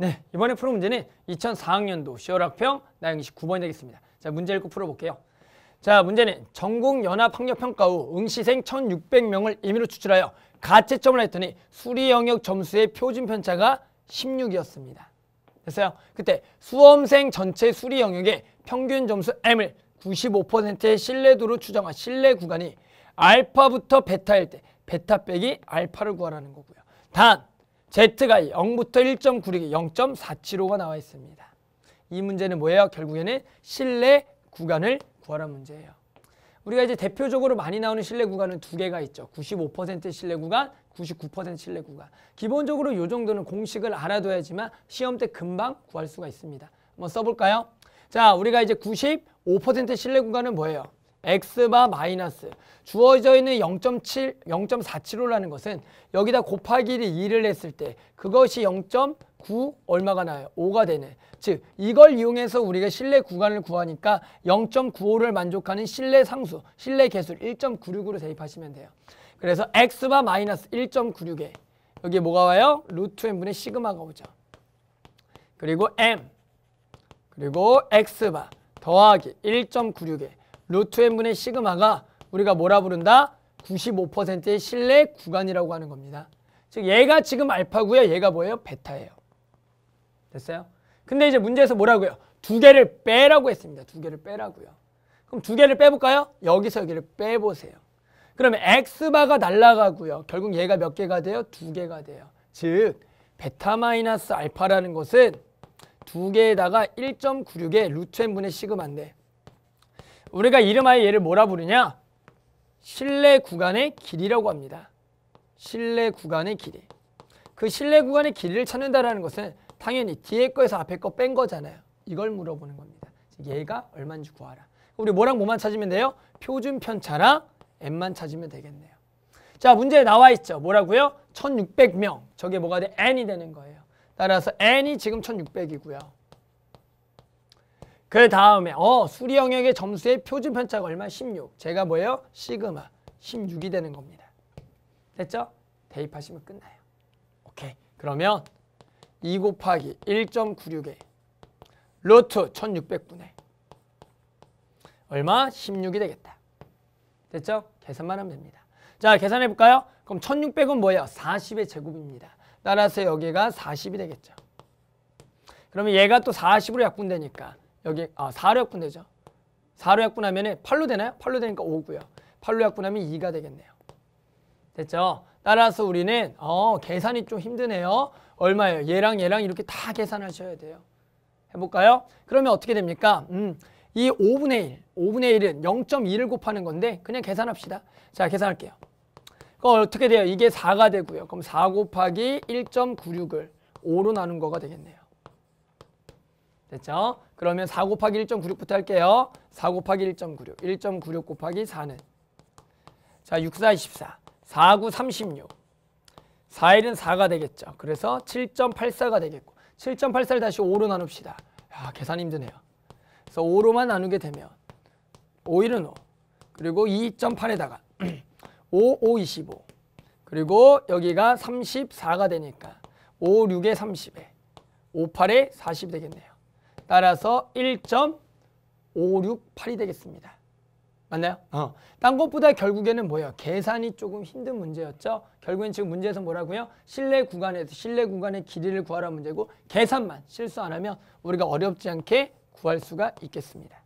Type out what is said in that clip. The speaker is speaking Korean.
네, 이번에 풀어 문제는 2004학년도 시어락평 나영이식 9번이 되겠습니다. 자, 문제 읽고 풀어볼게요. 자, 문제는 전국연합학력평가 후 응시생 1,600명을 임의로 추출하여 가채점을 했더니 수리 영역 점수의 표준 편차가 16이었습니다. 됐어요? 그때 수험생 전체 수리 영역의 평균 점수 M을 95%의 신뢰도로 추정한 신뢰 구간이 알파부터 베타일 때 베타 빼기 알파를 구하라는 거고요. 단 Z가 0부터 1.96, 0.475가 나와 있습니다. 이 문제는 뭐예요? 결국에는 실내 구간을 구하라는 문제예요. 우리가 이제 대표적으로 많이 나오는 실내 구간은 두 개가 있죠. 95% 실내 구간, 99% 실내 구간. 기본적으로 이 정도는 공식을 알아둬야지만 시험 때 금방 구할 수가 있습니다. 한번 써볼까요? 자, 우리가 이제 95% 실내 구간은 뭐예요? x바 마이너스 주어져 있는 0.7, 0.475라는 것은 여기다 곱하기 2를 했을 때 그것이 0.9 얼마가 나요? 5가 되네. 즉 이걸 이용해서 우리가 실내 구간을 구하니까 0.95를 만족하는 실내 상수, 실내 개수를 1.96으로 대입하시면 돼요. 그래서 x바 마이너스 1.96에 여기 에 뭐가 와요? 루트 n분의 시그마가 오죠. 그리고 m 그리고 x바 더하기 1.96에 루트 n분의 시그마가 우리가 뭐라 부른다? 95%의 신뢰 구간이라고 하는 겁니다. 즉 얘가 지금 알파고요. 얘가 뭐예요? 베타예요. 됐어요? 근데 이제 문제에서 뭐라고요? 두 개를 빼라고 했습니다. 두 개를 빼라고요. 그럼 두 개를 빼볼까요? 여기서 여기를 빼보세요. 그러면 x바가 날라가고요. 결국 얘가 몇 개가 돼요? 두 개가 돼요. 즉 베타 마이너스 알파라는 것은 두 개에다가 1.96의 루트 n분의 시그마인데 우리가 이름하여 얘를 뭐라 부르냐? 실내 구간의 길이라고 합니다. 실내 구간의 길이. 그 실내 구간의 길이를 찾는다라는 것은 당연히 뒤에 거에서 앞에 거 뺀 거잖아요. 이걸 물어보는 겁니다. 얘가 얼마인지 구하라. 우리 뭐랑 뭐만 찾으면 돼요? 표준 편차랑 n만 찾으면 되겠네요. 자, 문제에 나와 있죠. 뭐라고요? 1600명. 저게 뭐가 돼? n이 되는 거예요. 따라서 n이 지금 1600이고요. 그 다음에 어 수리 영역의 점수의 표준 편차가 얼마? 16. 제가 뭐예요? 시그마 16이 되는 겁니다. 됐죠? 대입하시면 끝나요. 오케이. 그러면 2 곱하기 1.96에 루트 1600분의 얼마? 16이 되겠다. 됐죠? 계산만 하면 됩니다. 자, 계산해 볼까요? 그럼 1600은 뭐예요? 40의 제곱입니다. 따라서 여기가 40이 되겠죠. 그러면 얘가 또 40으로 약분되니까 여기 아 4로 약분되죠. 4로 약분하면 8로 되나요? 8로 되니까 5고요. 8로 약분하면 2가 되겠네요. 됐죠? 따라서 우리는 어, 계산이 좀 힘드네요. 얼마예요? 얘랑 얘랑 이렇게 다 계산하셔야 돼요. 해볼까요? 그러면 어떻게 됩니까? 음, 이 5분의 1, 5분의 1은 0.2를 곱하는 건데 그냥 계산합시다. 자, 계산할게요. 그럼 어떻게 돼요? 이게 4가 되고요. 그럼 4 곱하기 1.96을 5로 나눈 거가 되겠네요. 됐죠? 그러면 4 곱하기 1.96부터 할게요. 4 곱하기 1.96. 1.96 곱하기 4는 자, 6, 4, 24. 4, 9, 36. 4, 1은 4가 되겠죠. 그래서 7.84가 되겠고 7.84를 다시 5로 나눕시다. 야, 계산 힘드네요. 그래서 5로만 나누게 되면 5, 1은 5. 그리고 2.8에다가 5, 5, 25. 그리고 여기가 34가 되니까 5, 6에 30에 5, 8에 40 되겠네요. 따라서 1.568이 되겠습니다. 맞나요? 어. 딴 것보다 결국에는 뭐예요? 계산이 조금 힘든 문제였죠. 결국엔 지금 문제에서 뭐라고요? 실내 구간에서 실내 구간의 길이를 구하라는 문제고 계산만 실수 안 하면 우리가 어렵지 않게 구할 수가 있겠습니다.